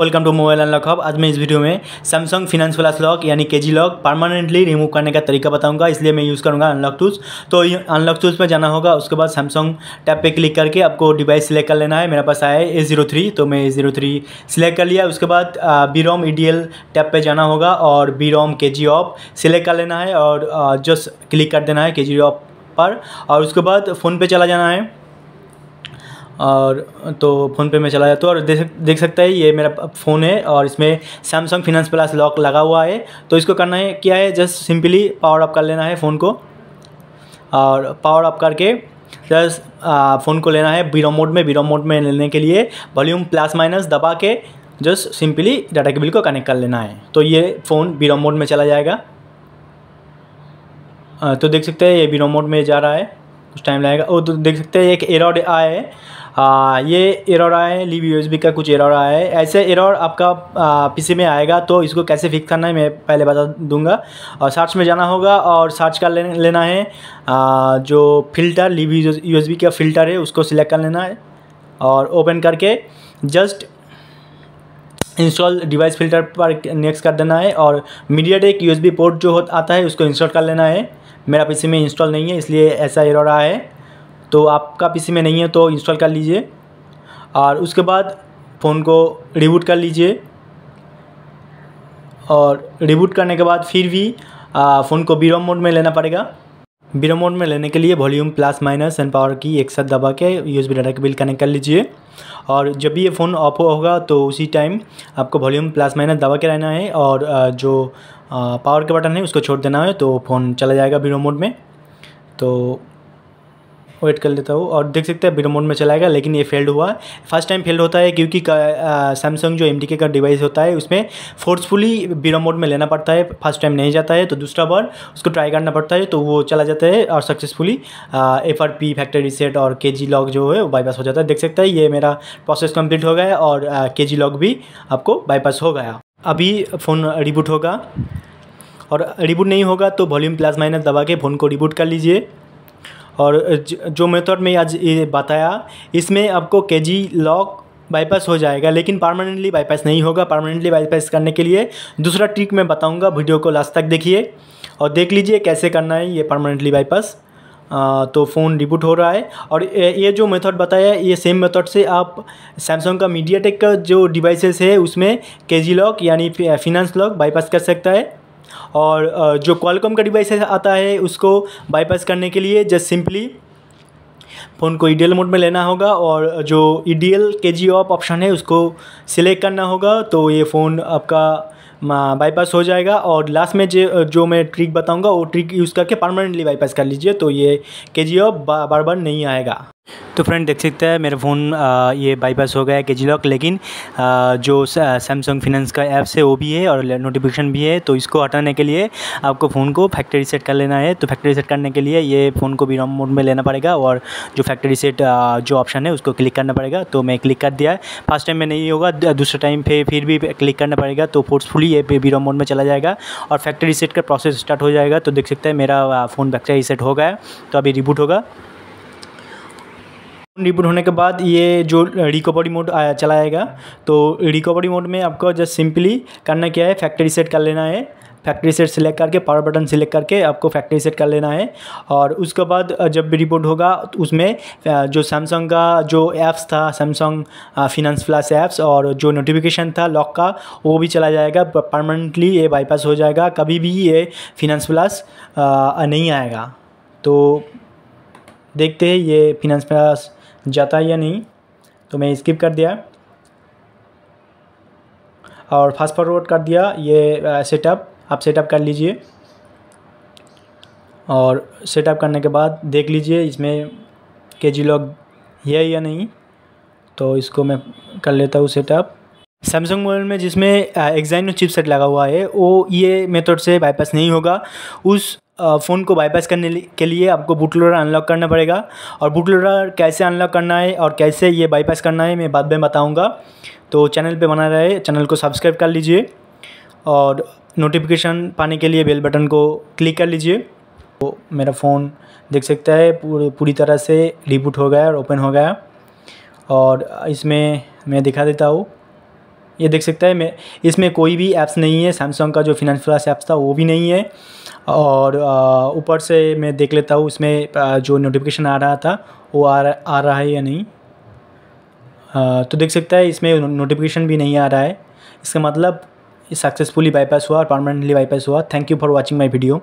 welcome to mobile unlock hub आज मैं इस वीडियो में सैमसंग फिनेंस प्लस लॉक यानी के जी लॉक परमानेंटली रिमूव करने का तरीका बताऊंगा इसलिए मैं यूज़ करूंगा अनलॉक टूल्स तो अनलॉक टूल्स में जाना होगा उसके बाद सैमसंग टैप पे क्लिक करके आपको डिवाइस सिलेक्ट कर लेना है मेरे पास आया है ए जीरो थ्री तो मैं ए जीरो थ्री सिलेक्ट कर लिया उसके बाद B ROM E D L tab पर जाना होगा और बी रोम के जी ऑफ सिलेक्ट कर लेना है और जस्ट क्लिक कर देना है के जी ऑफ पर और उसके बाद फ़ोन पे चला जाना है और तो फ़ोनपे में चला जाता है और देख देख सकता है ये मेरा फ़ोन है और इसमें सैमसंग फिनेंस प्लस लॉक लगा हुआ है तो इसको करना है क्या है जस्ट सिंपली पावर अप कर लेना है फ़ोन को और पावर अप करके जस्ट फ़ोन को लेना है बीरो मोड में बीरो मोड में लेने के लिए वॉल्यूम प्लस माइनस दबा के जस्ट सिंपली डाटा केबल को कनेक्ट कर लेना है तो ये फ़ोन बीरो मोड में चला जाएगा तो देख सकते हैं ये बीरो मोड में जा रहा है कुछ टाइम लगेगा और देख सकते हैं एक एरर आया है आ, ये एरर आया है लीव यू का कुछ एरर आया है ऐसे एरर आपका पीसी में आएगा तो इसको कैसे फिक्स करना है मैं पहले बता दूंगा और सर्च में जाना होगा और सर्च कर लेना है आ, जो फिल्टर लीव यू का फिल्टर है उसको सिलेक्ट कर लेना है और ओपन करके जस्ट इंस्टॉल डिवाइस फिल्टर पर नेक्स्ट कर देना है और मीडिया टेक यू पोर्ट जो आता है उसको इंस्टॉल कर लेना है मेरा पीसी में इंस्टॉल नहीं है इसलिए ऐसा एरर रहा है तो आपका पीसी में नहीं है तो इंस्टॉल कर लीजिए और उसके बाद फ़ोन को रिबूट कर लीजिए और रिबूट करने के बाद फिर भी फ़ोन को बी मोड में लेना पड़ेगा बीरो मोड में लेने के लिए volume plus minus and power की एक साथ दबा के बी डाटा बिल कनेक्ट कर लीजिए और जब भी ये फ़ोन ऑफ होगा तो उसी टाइम आपको वॉल्यूम प्लस माइनस दबा के रहना है और जो पावर के बटन है उसको छोड़ देना है तो फ़ोन चला जाएगा बीरो मोड में तो वेट कर लेता हूँ और देख सकते हैं बिना मोड में चलाएगा लेकिन ये फेल्ड हुआ फर्स्ट टाइम फेल्ड होता है क्योंकि सैमसंग जो एम का डिवाइस होता है उसमें फोर्सफुली बिना मोड में लेना पड़ता है फर्स्ट टाइम नहीं जाता है तो दूसरा बार उसको ट्राई करना पड़ता है तो वो चला जाता है और successfully F R P factory reset और के जी लॉक जो है वो बाईपास हो जाता है देख सकते हैं ये मेरा प्रोसेस कंप्लीट हो गया और के जी लॉक भी आपको बाईपास हो गया अभी फ़ोन रिबूट होगा और रिबूट नहीं होगा तो वॉल्यूम प्लस माइनस दबा के फ़ोन को रिबूट कर लीजिए और जो मेथड में आज ये बताया इसमें आपको के जी लॉक बाईपास हो जाएगा लेकिन परमानेंटली बाईपास नहीं होगा परमानेंटली बाईपास करने के लिए दूसरा ट्रिक मैं बताऊंगा वीडियो को लास्ट तक देखिए और देख लीजिए कैसे करना है ये परमानेंटली बाईपास तो फ़ोन रिबूट हो रहा है और ये जो मेथड बताया ये सेम मेथड से आप सैमसंग का मीडिया टेक का जो डिवाइसेस है उसमें के लॉक यानी फिनांस लॉक बाईपास कर सकता है और जो क्वालकॉम का डिवाइस आता है उसको बाईपास करने के लिए जस्ट सिंपली फ़ोन को ई e मोड में लेना होगा और जो ई डी एल के जी ऑफ ऑप्शन है उसको सिलेक्ट करना होगा तो ये फ़ोन आपका बाईपास हो जाएगा और लास्ट में जो जो मैं ट्रिक बताऊंगा वो ट्रिक यूज़ करके परमानेंटली बाईपास कर लीजिए तो ये के जी ऑफ बार बार नहीं आएगा तो फ्रेंड देख सकते हैं मेरा फ़ोन ये बाईपास हो गया है के लॉक लेकिन आ, जो सैमसंग फिनेंस का ऐप्स है वो भी है और नोटिफिकेशन भी है तो इसको हटाने के लिए आपको फ़ोन को फैक्ट्री सेट कर लेना है तो फैक्ट्री सेट करने के लिए ये फ़ोन को भी रॉम मोड में लेना पड़ेगा और जो फैक्ट्री सेट जो ऑप्शन है उसको क्लिक करना पड़ेगा तो मैं क्लिक कर दिया फर्स्ट टाइम में नहीं होगा दूसरे टाइम पे फिर भी क्लिक करना पड़ेगा तो फोर्सफुली ये भी रॉम मोड में चला जाएगा और फैक्ट्री सेट का प्रोसेस स्टार्ट हो जाएगा तो देख सकते हैं मेरा फ़ोन फैक्ट्री सेट हो गया तो अभी रिबूट होगा रिबूट होने के बाद ये जो रिकवरी मोड आया चला आएगा तो रिकवरी मोड में आपको जस्ट सिंपली करना क्या है फैक्ट्री सेट कर लेना है फैक्ट्री सेट सिलेक्ट करके पावर बटन सिलेक्ट करके आपको फैक्ट्री सेट कर लेना है और उसके बाद जब भी रिपोर्ट होगा तो उसमें जो सैमसंग का जो ऐप्स था सैमसंग फिनंस प्लस ऐप्स और जो नोटिफिकेशन था लॉक का वो भी चला जाएगा परमानेंटली ये बाईपास हो जाएगा कभी भी ये फिनंस प्लस नहीं आएगा तो देखते हैं ये फिनंस प्लस जाता है या नहीं तो मैं स्किप कर दिया और फास्ट फॉरवर्ड कर दिया ये सेटअप आप सेटअप कर लीजिए और सेटअप करने के बाद देख लीजिए इसमें के जी लॉग है या नहीं तो इसको मैं कर लेता हूँ सेटअप सैमसंग मोबाइल में जिसमें एग्जाइनो चिपसेट लगा हुआ है वो ये मेथड से बाईपास नहीं होगा उस फ़ोन को बाईपास करने के लिए आपको बूट लोडर अनलॉक करना पड़ेगा और बूट लोडर कैसे अनलॉक करना है और कैसे ये बाईपास करना है मैं बाद में बताऊँगा तो चैनल पे बना रहे चैनल को सब्सक्राइब कर लीजिए और नोटिफिकेशन पाने के लिए बेल बटन को क्लिक कर लीजिए तो मेरा फ़ोन देख सकता है पूरे पूरी तरह से रिबूट हो गया और ओपन हो गया और इसमें मैं दिखा देता हूँ ये देख सकता है मैं इसमें कोई भी ऐप्स नहीं है सैमसंग का जो फिनेंस प्लस ऐप्स था वो भी नहीं है और ऊपर से मैं देख लेता हूँ इसमें जो नोटिफिकेशन आ रहा था वो आ रहा आ रहा है या नहीं आ, तो देख सकता है इसमें नोटिफिकेशन भी नहीं आ रहा है इसका मतलब सक्सेसफुली बाईपास हुआ और परमानेंटली बाईपास हुआ thank you for watching my video